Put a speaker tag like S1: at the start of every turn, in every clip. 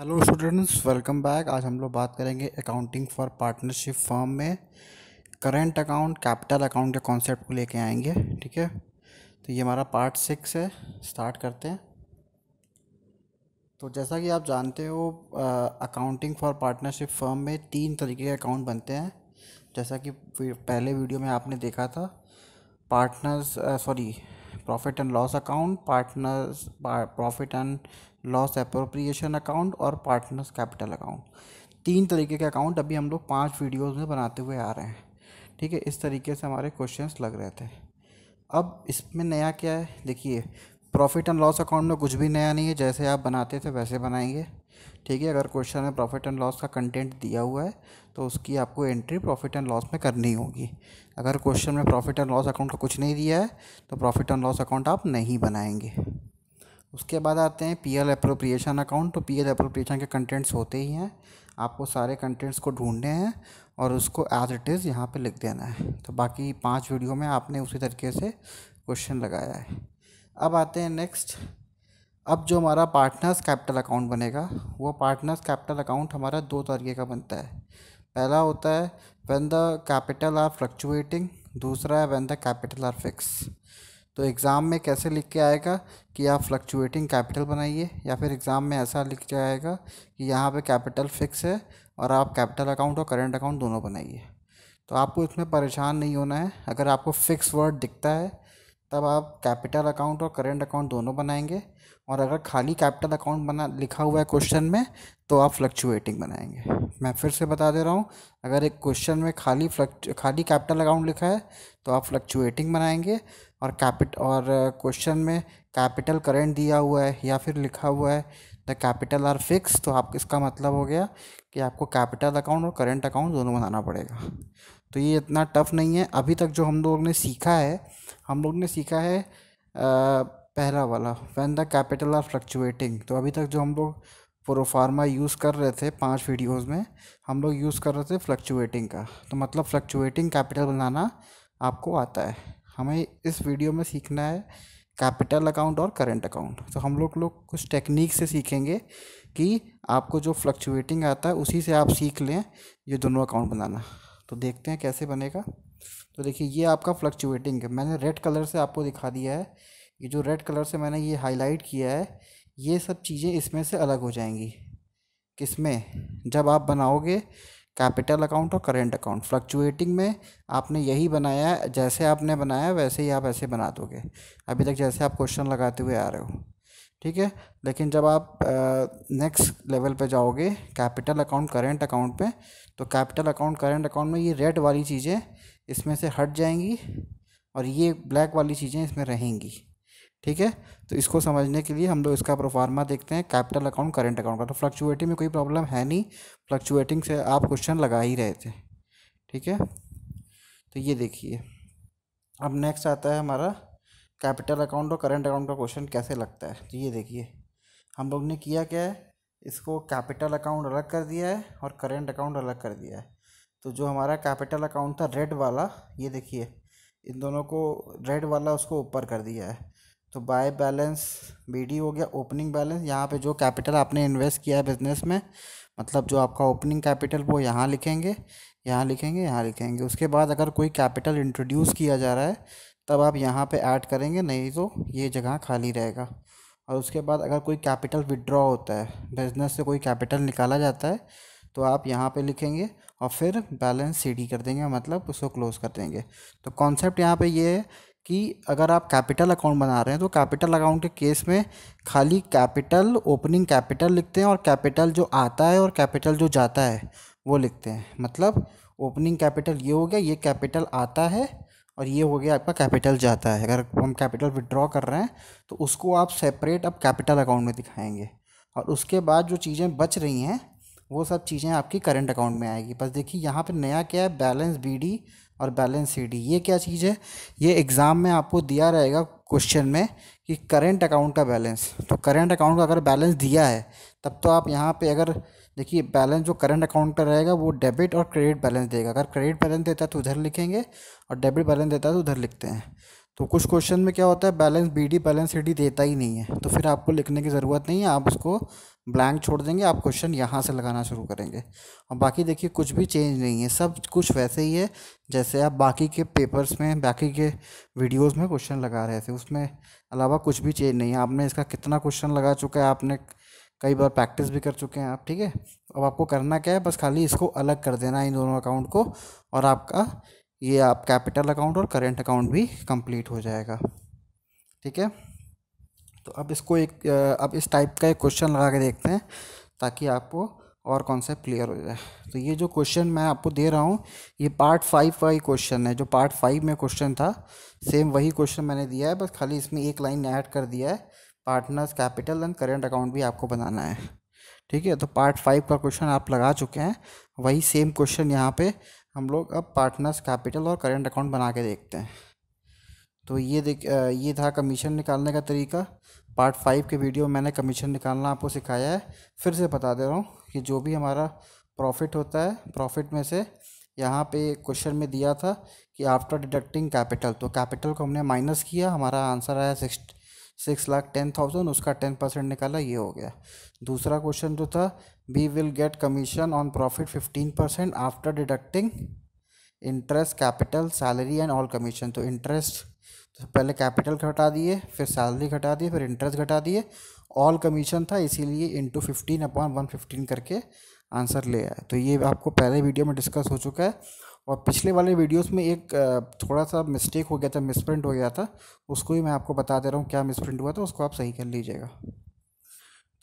S1: hello students welcome back आज हम लोग बात करेंगे अकाउंटिंग फॉर पार्टनरशिप फर्म में करेंट अकाउंट कैपिटल अकाउंट के कॉन्सेप्ट को लेके आएंगे ठीक है तो ये हमारा पार्ट सिक्स है स्टार्ट करते हैं तो जैसा कि आप जानते हो अकाउंटिंग फॉर पार्टनरशिप फर्म में तीन तरीके के अकाउंट बनते हैं जैसा कि पहले वीडियो में आपने देखा था partners sorry profit and loss account partners profit and loss appropriation account और पार्टनर्स कैपिटल अकाउंट तीन तरीके के अकाउंट अभी हम लोग पाँच वीडियोज़ में बनाते हुए आ रहे हैं ठीक है इस तरीके से हमारे क्वेश्चंस लग रहे थे अब इसमें नया क्या है देखिए प्रॉफिट एंड लॉस अकाउंट में कुछ भी नया नहीं है जैसे आप बनाते थे वैसे बनाएंगे ठीक है अगर क्वेश्चन में प्रॉफिट एंड लॉस का कंटेंट दिया हुआ है तो उसकी आपको एंट्री प्रॉफिट एंड लॉस में करनी होगी अगर क्वेश्चन में प्रॉफिट एंड लॉस अकाउंट का कुछ नहीं दिया है तो प्रॉफिट एंड लॉस अकाउंट आप नहीं बनाएंगे उसके बाद आते हैं पी एल अप्रोप्रिएशन अकाउंट तो पी एल अप्रोप्रिएशन के कंटेंट्स होते ही हैं आपको सारे कंटेंट्स को ढूंढने हैं और उसको एज इट इज़ यहाँ पे लिख देना है तो बाकी पांच वीडियो में आपने उसी तरीके से क्वेश्चन लगाया है अब आते हैं नेक्स्ट अब जो हमारा पार्टनर्स कैपिटल अकाउंट बनेगा वो पार्टनर्स कैपिटल अकाउंट हमारा दो तरीके का बनता है पहला होता है when the capital are fluctuating दूसरा है when the capital are fix तो एग्ज़ाम में कैसे लिख के आएगा कि आप फ्लक्चुएटिंग कैपिटल बनाइए या फिर एग्ज़ाम में ऐसा लिख जाएगा कि यहाँ पे कैपिटल फिक्स है और आप कैपिटल अकाउंट और करेंट अकाउंट दोनों बनाइए तो आपको इसमें परेशान नहीं होना है अगर आपको फिक्स वर्ड दिखता है तब आप कैपिटल अकाउंट और करेंट अकाउंट दोनों बनाएंगे और अगर खाली कैपिटल अकाउंट बना लिखा हुआ है क्वेश्चन में तो आप फ्लक्चुएटिंग बनाएंगे मैं फिर से बता दे रहा हूँ अगर एक क्वेश्चन में खाली फ्लक्चु खाली कैपिटल अकाउंट लिखा है तो आप फ्लक्चुएटिंग बनाएंगे और कैपिट और क्वेश्चन में कैपिटल करेंट दिया हुआ है या फिर लिखा हुआ है द कैपिटल आर फिक्स तो आप इसका मतलब हो गया कि आपको कैपिटल अकाउंट और करेंट अकाउंट दोनों बनाना पड़ेगा तो ये इतना टफ़ नहीं है अभी तक जो हम लोग ने सीखा है हम लोग ने सीखा है आ, पहला वाला when the capital are fluctuating तो अभी तक जो हम लोग प्रोफार्मा यूज़ कर रहे थे पांच वीडियोस में हम लोग यूज़ कर रहे थे फ्लक्चुएटिंग का तो मतलब फ्लक्चुएटिंग कैपिटल बनाना आपको आता है हमें इस वीडियो में सीखना है कैपिटल अकाउंट और करेंट अकाउंट तो हम लोग लोग कुछ टेक्निक से सीखेंगे कि आपको जो फ्लक्चुएटिंग आता है उसी से आप सीख लें ये दोनों अकाउंट बनाना तो देखते हैं कैसे बनेगा तो देखिए ये आपका फ्लक्चुएटिंग है मैंने रेड कलर से आपको दिखा दिया है ये जो रेड कलर से मैंने ये हाईलाइट किया है ये सब चीज़ें इसमें से अलग हो जाएंगी किस में जब आप बनाओगे कैपिटल अकाउंट और करेंट अकाउंट फ्लक्चुएटिंग में आपने यही बनाया जैसे आपने बनाया वैसे ही आप ऐसे बना दोगे अभी तक जैसे आप क्वेश्चन लगाते हुए आ रहे हो ठीक है लेकिन जब आप नेक्स्ट लेवल पे जाओगे कैपिटल अकाउंट करेंट अकाउंट पे तो कैपिटल अकाउंट करेंट अकाउंट में ये रेड वाली चीज़ें इसमें से हट जाएंगी और ये ब्लैक वाली चीज़ें इसमें रहेंगी ठीक है तो इसको समझने के लिए हम लोग इसका प्रोफार्मा देखते हैं कैपिटल अकाउंट करेंट अकाउंट का तो फ्लक्चुएटिंग में कोई प्रॉब्लम है नहीं फ्लक्चुएटिंग से आप क्वेश्चन लगा ही रहे थे ठीक है तो ये देखिए अब नेक्स्ट आता है हमारा कैपिटल अकाउंट और करंट अकाउंट का क्वेश्चन कैसे लगता है तो ये देखिए हम लोग ने किया क्या है इसको कैपिटल अकाउंट अलग कर दिया है और करेंट अकाउंट अलग कर दिया है तो जो हमारा कैपिटल अकाउंट था रेड वाला ये देखिए इन दोनों को रेड वाला उसको ऊपर कर दिया है तो बाय बैलेंस बी हो गया ओपनिंग बैलेंस यहाँ पे जो कैपिटल आपने इन्वेस्ट किया है बिजनेस में मतलब जो आपका ओपनिंग कैपिटल वो यहाँ लिखेंगे यहाँ लिखेंगे यहाँ लिखेंगे उसके बाद अगर कोई कैपिटल इंट्रोड्यूस किया जा रहा है तब आप यहाँ पे ऐड करेंगे नहीं तो ये जगह खाली रहेगा और उसके बाद अगर कोई कैपिटल विड्रॉ होता है बिजनेस से कोई कैपिटल निकाला जाता है तो आप यहाँ पे लिखेंगे और फिर बैलेंस सीडी कर देंगे मतलब उसको क्लोज़ कर देंगे तो कॉन्सेप्ट यहाँ पे ये है कि अगर आप कैपिटल अकाउंट बना रहे हैं तो कैपिटल अकाउंट के केस में खाली कैपिटल ओपनिंग कैपिटल लिखते हैं और कैपिटल जो आता है और कैपिटल जो जाता है वो लिखते हैं मतलब ओपनिंग कैपिटल ये हो गया ये कैपिटल आता है और ये हो गया आपका कैपिटल जाता है अगर हम कैपिटल विड्रॉ कर रहे हैं तो उसको आप सेपरेट अब कैपिटल अकाउंट में दिखाएंगे और उसके बाद जो चीज़ें बच रही हैं वो सब चीज़ें आपकी करंट अकाउंट में आएगी बस देखिए यहाँ पर नया क्या है बैलेंस बी और बैलेंस सी ये क्या चीज़ है ये एग्ज़ाम में आपको दिया रहेगा क्वेश्चन में कि करेंट अकाउंट का बैलेंस तो करेंट अकाउंट का अगर बैलेंस दिया है तब तो आप यहाँ पे अगर देखिए बैलेंस जो करंट अकाउंट का रहेगा वो डेबिट और क्रेडिट बैलेंस देगा अगर क्रेडिट बैलेंस देता है तो उधर लिखेंगे और डेबिट बैलेंस देता है तो उधर लिखते हैं तो कुछ क्वेश्चन में क्या होता है balance B D balance C D देता ही नहीं है तो फिर आपको लिखने की ज़रूरत नहीं है आप उसको ब्लैंक छोड़ देंगे आप क्वेश्चन यहाँ से लगाना शुरू करेंगे और बाकी देखिए कुछ भी चेंज नहीं है सब कुछ वैसे ही है जैसे आप बाकी के पेपर्स में बाकी के वीडियोज़ में क्वेश्चन लगा रहे थे उसमें अलावा कुछ भी चेंज नहीं है आपने इसका कितना क्वेश्चन लगा चुका है आपने कई बार प्रैक्टिस भी कर चुके हैं आप ठीक है अब आपको करना क्या है बस खाली इसको अलग कर देना है इन दोनों अकाउंट को और आपका ये आप कैपिटल अकाउंट और करेंट अकाउंट भी कंप्लीट हो जाएगा ठीक है तो अब इसको एक अब इस टाइप का एक क्वेश्चन लगा के देखते हैं ताकि आपको और कॉन्सेप्ट क्लियर हो जाए तो ये जो क्वेश्चन मैं आपको दे रहा हूँ ये पार्ट फाइव का ही क्वेश्चन है जो पार्ट फाइव में क्वेश्चन था सेम वही क्वेश्चन मैंने दिया है बस खाली इसमें एक लाइन ऐड कर दिया है partners capital and current account भी आपको बनाना है ठीक है तो पार्ट फाइव का क्वेश्चन आप लगा चुके हैं वही सेम क्वेश्चन यहाँ पे हम लोग अब पार्टनर्स कैपिटल और करेंट अकाउंट बना के देखते हैं तो ये देख ये था कमीशन निकालने का तरीका पार्ट फाइव के वीडियो में मैंने कमीशन निकालना आपको सिखाया है फिर से बता दे रहा हूँ कि जो भी हमारा प्रॉफिट होता है प्रॉफिट में से यहाँ पे क्वेश्चन में दिया था कि आफ्टर डिडक्टिंग कैपिटल तो कैपिटल को हमने माइनस किया हमारा आंसर आया six six lakh ten thousand उसका टेन परसेंट निकाला ये हो गया दूसरा क्वेश्चन जो था we will get commission on profit fifteen percent after deducting interest capital salary and all commission तो इंटरेस्ट तो पहले कैपिटल घटा दिए फिर सैलरी घटा दिए फिर इंटरेस्ट घटा दिए ऑल कमीशन था इसीलिए into fifteen upon one fifteen करके आंसर ले आए तो ये आपको पहले वीडियो में डिस्कस हो चुका है और पिछले वाले वीडियोस में एक थोड़ा सा मिस्टेक हो गया था मिसप्रिंट हो गया था उसको ही मैं आपको बता दे रहा हूँ क्या मिसप्रिंट हुआ था उसको आप सही कर लीजिएगा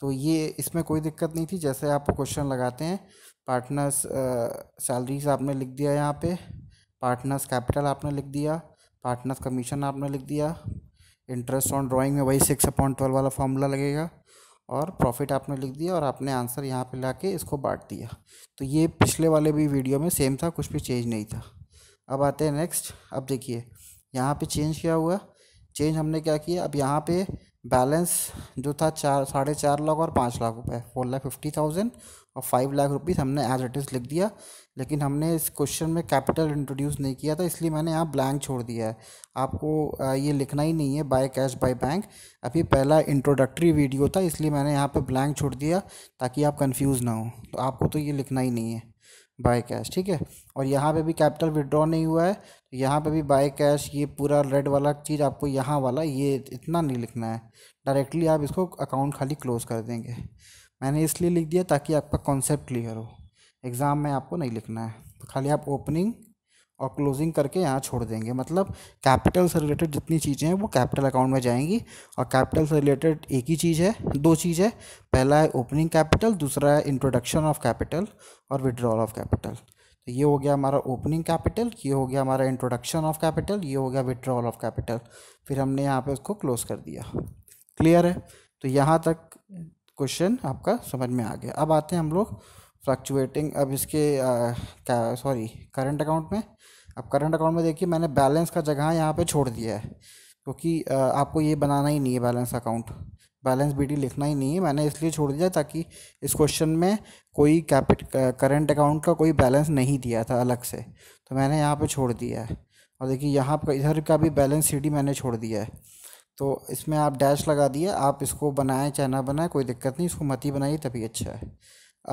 S1: तो ये इसमें कोई दिक्कत नहीं थी जैसे आप क्वेश्चन लगाते हैं पार्टनर्स सैलरीज आपने लिख दिया यहाँ पे पार्टनर्स कैपिटल आपने लिख दिया पार्टनर्स कमीशन आपने लिख दिया इंटरेस्ट ऑन ड्राइंग में वही सिक्स अपॉइंट ट्वेल्व वाला फॉर्मूला लगेगा और प्रॉफिट आपने लिख दिया और आपने आंसर यहाँ पे ला के इसको बांट दिया तो ये पिछले वाले भी वीडियो में सेम था कुछ भी चेंज नहीं था अब आते हैं नेक्स्ट अब देखिए यहाँ पे चेंज क्या हुआ चेंज हमने क्या किया अब यहाँ पे बैलेंस जो था चार साढ़े चार लाख और पाँच लाख रुपये फोर लाख फिफ्टी थाउजेंड और फाइव लाख रुपीज़ हमने एज इट इज़ लिख दिया लेकिन हमने इस क्वेश्चन में कैपिटल इंट्रोड्यूस नहीं किया था इसलिए मैंने यहाँ ब्लैंक छोड़ दिया है आपको ये लिखना ही नहीं है बाय कैश बाय बैंक अभी पहला इंट्रोडक्टरी वीडियो था इसलिए मैंने यहाँ पर ब्लैंक छोड़ दिया ताकि आप कन्फ्यूज़ ना हो तो आपको तो ये लिखना ही नहीं है बाय कैश ठीक है और यहाँ पे भी कैपिटल विड्रॉ नहीं हुआ है तो यहाँ पे भी बाय कैश ये पूरा रेड वाला चीज़ आपको यहाँ वाला ये इतना नहीं लिखना है डायरेक्टली आप इसको अकाउंट खाली क्लोज़ कर देंगे मैंने इसलिए लिख दिया ताकि आपका कॉन्सेप्ट क्लियर हो एग्ज़ाम में आपको नहीं लिखना है तो खाली आप ओपनिंग और क्लोजिंग करके यहाँ छोड़ देंगे मतलब कैपिटल से रिलेटेड जितनी चीज़ें हैं वो कैपिटल अकाउंट में जाएंगी और कैपिटल से रिलेटेड एक ही चीज़ है दो चीज़ है पहला है ओपनिंग कैपिटल दूसरा है इंट्रोडक्शन ऑफ कैपिटल और विड्रॉल ऑफ कैपिटल तो ये हो गया हमारा ओपनिंग कैपिटल ये हो गया हमारा इंट्रोडक्शन ऑफ कैपिटल ये हो गया विड्रॉल ऑफ कैपिटल फिर हमने यहाँ पर उसको क्लोज कर दिया क्लियर है तो यहाँ तक क्वेश्चन आपका समझ में आ गया अब आते हैं हम लोग फ्लक्चुएटिंग अब इसके सॉरी करंट अकाउंट में अब करंट अकाउंट में देखिए मैंने बैलेंस का जगह यहाँ पे छोड़ दिया है क्योंकि तो आपको ये बनाना ही नहीं है बैलेंस अकाउंट बैलेंस बीडी लिखना ही नहीं है मैंने इसलिए छोड़ दिया ताकि इस क्वेश्चन में कोई कैपिट करंट अकाउंट का कोई बैलेंस नहीं दिया था अलग से तो मैंने यहाँ पे छोड़ दिया है और देखिए यहाँ पर इधर का भी बैलेंस सीडी मैंने छोड़ दिया है तो इसमें आप डैश लगा दिए आप इसको बनाएं चाहे ना बनाएं कोई दिक्कत नहीं इसको मती बनाइए तभी अच्छा है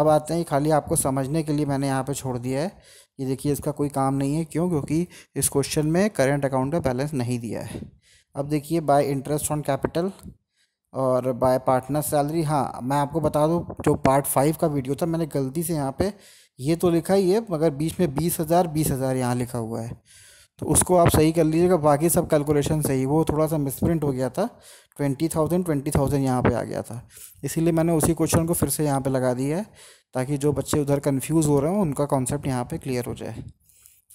S1: अब आते हैं खाली आपको समझने के लिए मैंने यहाँ पे छोड़ दिया है ये देखिए इसका कोई काम नहीं है क्यों क्योंकि इस क्वेश्चन में करेंट अकाउंट का बैलेंस नहीं दिया है अब देखिए बाय इंटरेस्ट ऑन कैपिटल और बाय पार्टनर सैलरी हाँ मैं आपको बता दूँ जो पार्ट फाइव का वीडियो था मैंने गलती से यहाँ पर ये तो लिखा ही है मगर बीच में बीस हज़ार बीस हज़ार यहाँ लिखा हुआ है तो उसको आप सही कर लीजिएगा बाकी सब कैलकुलेशन सही वो थोड़ा सा मिसप्रिंट हो गया था ट्वेंटी थाउजेंड ट्वेंटी थाउजेंड यहाँ पर आ गया था इसीलिए मैंने उसी क्वेश्चन को फिर से यहाँ पर लगा दिया है ताकि जो बच्चे उधर कन्फ्यूज़ हो रहे हैं उनका कॉन्सेप्ट यहाँ पर क्लियर हो जाए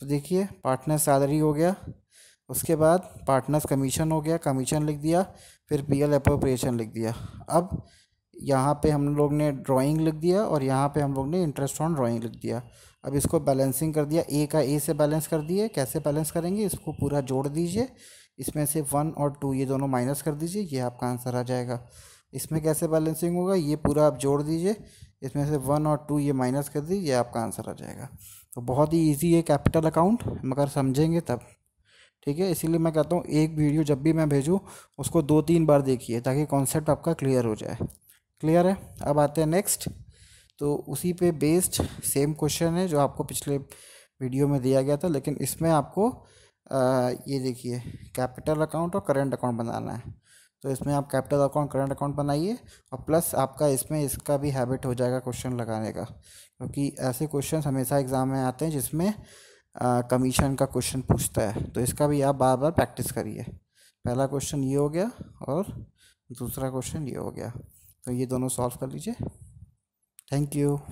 S1: तो देखिए पार्टनर सैलरी हो गया उसके बाद पार्टनर्स कमीशन हो गया कमीशन लिख दिया फिर पी एल अप्रोप्रिएशन लिख दिया अब यहाँ पे हम लोग ने ड्राइंग लिख दिया और यहाँ पे हम लोग ने इंटरेस्ट ऑन ड्राइंग लिख दिया अब इसको बैलेंसिंग कर दिया ए का ए से बैलेंस कर दिए कैसे बैलेंस करेंगे इसको पूरा जोड़ दीजिए इसमें से वन और टू ये दोनों माइनस कर दीजिए ये आपका आंसर आ जाएगा इसमें कैसे बैलेंसिंग होगा ये पूरा आप जोड़ दीजिए इसमें से वन और टू ये माइनस कर दीजिए ये आपका आंसर आ जाएगा तो बहुत ही ईजी है कैपिटल अकाउंट मगर समझेंगे तब ठीक है इसीलिए मैं कहता हूँ एक वीडियो जब भी मैं भेजूँ उसको दो तीन बार देखिए ताकि कॉन्सेप्ट आपका क्लियर हो जाए क्लियर है अब आते हैं नेक्स्ट तो उसी पे बेस्ड सेम क्वेश्चन है जो आपको पिछले वीडियो में दिया गया था लेकिन इसमें आपको आ, ये देखिए कैपिटल अकाउंट और करंट अकाउंट बनाना है तो इसमें आप कैपिटल अकाउंट करंट अकाउंट बनाइए और प्लस आपका इसमें इसका भी हैबिट हो जाएगा क्वेश्चन लगाने का क्योंकि ऐसे क्वेश्चन हमेशा एग्ज़ाम में आते हैं जिसमें कमीशन का क्वेश्चन पूछता है तो इसका भी आप बार बार प्रैक्टिस करिए पहला क्वेश्चन ये हो गया और दूसरा क्वेश्चन ये हो गया तो ये दोनों सॉल्व कर लीजिए thank you